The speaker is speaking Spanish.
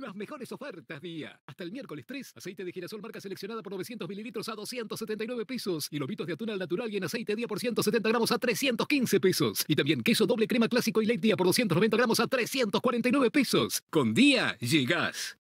Las mejores ofertas, día. Hasta el miércoles 3, aceite de girasol marca seleccionada por 900 mililitros a 279 pesos. Y lobitos de atún al natural y en aceite día por 170 gramos a 315 pesos. Y también queso doble crema clásico y late día por 290 gramos a 349 pesos. Con día, llegás.